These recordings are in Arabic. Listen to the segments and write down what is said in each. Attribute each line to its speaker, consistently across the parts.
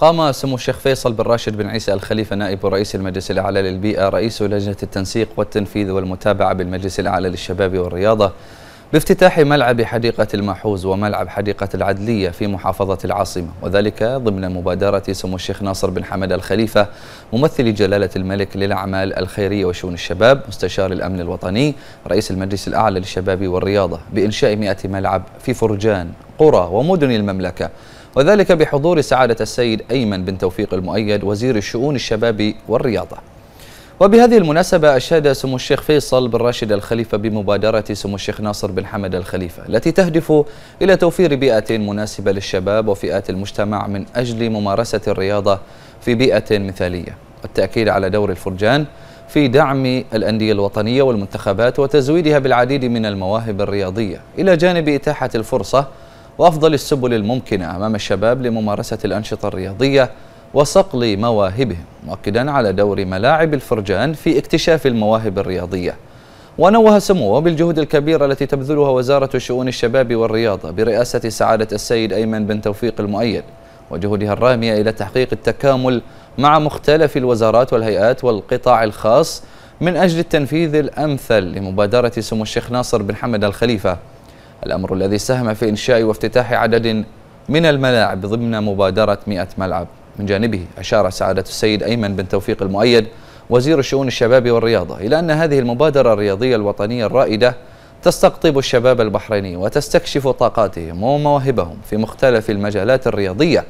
Speaker 1: قام سمو الشيخ فيصل بن راشد بن عيسى الخليفة نائب رئيس المجلس الأعلى للبيئة رئيس لجنة التنسيق والتنفيذ والمتابعة بالمجلس الأعلى للشباب والرياضة بافتتاح ملعب حديقة المحوز وملعب حديقة العدلية في محافظة العاصمة وذلك ضمن مبادرة سمو الشيخ ناصر بن حمد الخليفة ممثل جلالة الملك للأعمال الخيرية وشؤون الشباب مستشار الأمن الوطني رئيس المجلس الأعلى للشباب والرياضة بإنشاء 100 ملعب في فرجان قرى ومدن المملكة وذلك بحضور سعادة السيد أيمن بن توفيق المؤيد وزير الشؤون الشباب والرياضة وبهذه المناسبة أشاد سمو الشيخ فيصل بن راشد الخليفة بمبادرة سمو الشيخ ناصر بن حمد الخليفة التي تهدف إلى توفير بيئة مناسبة للشباب وفئات المجتمع من أجل ممارسة الرياضة في بيئة مثالية والتأكيد على دور الفرجان في دعم الأندية الوطنية والمنتخبات وتزويدها بالعديد من المواهب الرياضية إلى جانب إتاحة الفرصة وأفضل السبل الممكنة أمام الشباب لممارسة الأنشطة الرياضية وصقل مواهبهم مؤكدا على دور ملاعب الفرجان في اكتشاف المواهب الرياضية ونوه سموه بالجهود الكبيرة التي تبذلها وزارة شؤون الشباب والرياضة برئاسة سعادة السيد أيمن بن توفيق المؤيد وجهودها الرامية إلى تحقيق التكامل مع مختلف الوزارات والهيئات والقطاع الخاص من أجل التنفيذ الأمثل لمبادرة سمو الشيخ ناصر بن حمد الخليفة الأمر الذي ساهم في إنشاء وافتتاح عدد من الملاعب ضمن مبادرة 100 ملعب من جانبه أشار سعادة السيد أيمن بن توفيق المؤيد وزير شؤون الشباب والرياضة إلى أن هذه المبادرة الرياضية الوطنية الرائدة تستقطب الشباب البحريني وتستكشف طاقاتهم ومواهبهم في مختلف المجالات الرياضية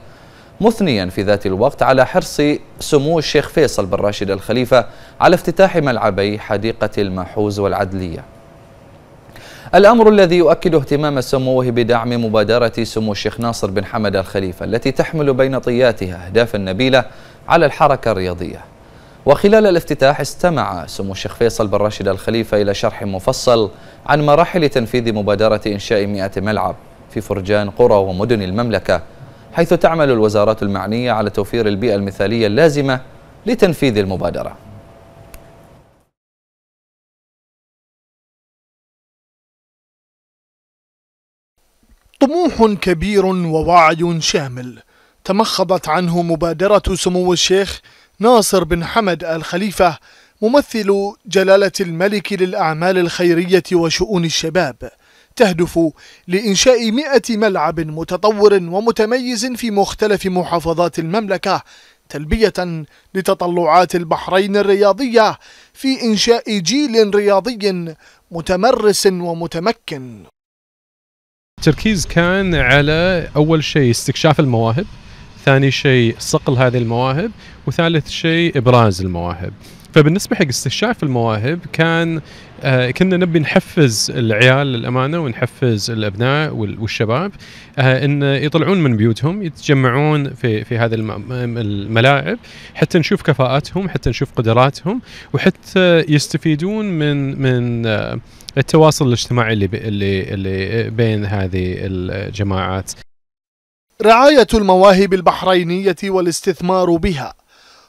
Speaker 1: مثنيا في ذات الوقت على حرص سمو الشيخ فيصل بن راشد الخليفة على افتتاح ملعبي حديقة الماحوز والعدلية الأمر الذي يؤكد اهتمام سموه بدعم مبادرة سمو الشيخ ناصر بن حمد الخليفة التي تحمل بين طياتها أهدافا نبيلة على الحركة الرياضية وخلال الافتتاح استمع سمو الشيخ فيصل بن راشد الخليفة إلى شرح مفصل عن مراحل تنفيذ مبادرة إنشاء 100 ملعب في فرجان قرى ومدن المملكة حيث تعمل الوزارات المعنية على توفير البيئة المثالية اللازمة لتنفيذ المبادرة
Speaker 2: طموح كبير ووعي شامل تمخضت عنه مبادرة سمو الشيخ ناصر بن حمد آل خليفة ممثل جلالة الملك للأعمال الخيرية وشؤون الشباب تهدف لإنشاء مئة ملعب متطور ومتميز في مختلف محافظات المملكة تلبية لتطلعات البحرين الرياضية في إنشاء جيل رياضي متمرس ومتمكن
Speaker 3: التركيز كان على اول شيء استكشاف المواهب ثاني شيء صقل هذه المواهب وثالث شيء ابراز المواهب فبالنسبه حق استكشاف المواهب كان آه، كنا نبي نحفز العيال للامانه ونحفز الابناء والشباب آه، ان يطلعون من بيوتهم يتجمعون في في هذه الملاعب حتى نشوف كفاءاتهم حتى نشوف قدراتهم وحتى يستفيدون من من آه، التواصل الاجتماعي اللي اللي اللي بين هذه الجماعات
Speaker 2: رعايه المواهب البحرينيه والاستثمار بها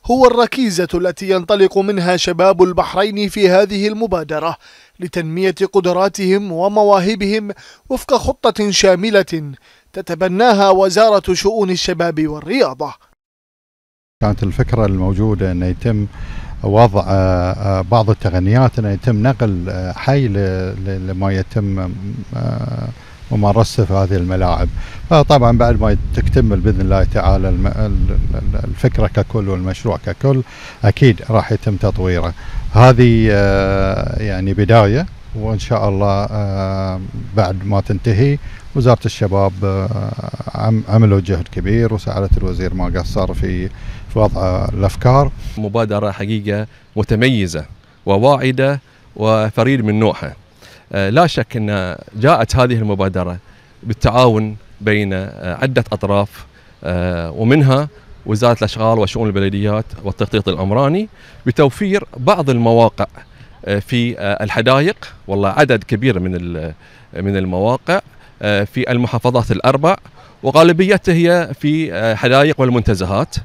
Speaker 2: هو الركيزة التي ينطلق منها شباب البحرين في هذه المبادرة لتنمية قدراتهم ومواهبهم وفق خطة شاملة تتبناها وزارة شؤون الشباب والرياضة
Speaker 3: كانت الفكرة الموجودة أن يتم وضع آه، آه، بعض التغنيات أن يتم نقل آه، حي لما يتم وما في هذه الملاعب فطبعا بعد ما تكتمل باذن الله تعالى الفكره ككل والمشروع ككل اكيد راح يتم تطويره هذه آه، يعني بدايه وان شاء الله آه، بعد ما تنتهي وزاره الشباب آه، عملوا جهد كبير وسعاده الوزير ما قصر في وضع الافكار
Speaker 1: مبادره حقيقه متميزه وواعده وفريد من نوعها آه، لا شك أن جاءت هذه المبادرة بالتعاون بين آه، عدة أطراف آه، ومنها وزارة الأشغال وشؤون البلديات والتخطيط العمراني بتوفير بعض المواقع في الحدائق والله عدد كبير من من المواقع في المحافظات الأربع وغالبيتها هي في حدائق والمنتزهات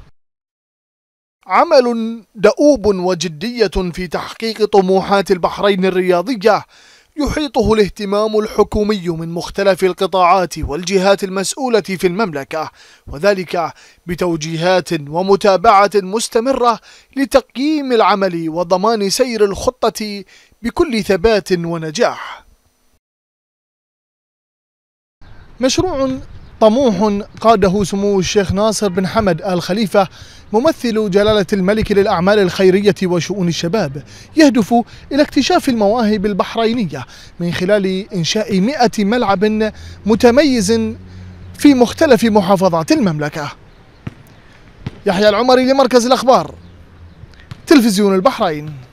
Speaker 2: عمل دؤوب وجدية في تحقيق طموحات البحرين الرياضية يحيطه الاهتمام الحكومي من مختلف القطاعات والجهات المسؤولة في المملكة وذلك بتوجيهات ومتابعة مستمرة لتقييم العمل وضمان سير الخطة بكل ثبات ونجاح مشروع طموح قاده سمو الشيخ ناصر بن حمد آل خليفة ممثل جلالة الملك للأعمال الخيرية وشؤون الشباب يهدف إلى اكتشاف المواهب البحرينية من خلال إنشاء مئة ملعب متميز في مختلف محافظات المملكة يحيى العمري لمركز الأخبار تلفزيون البحرين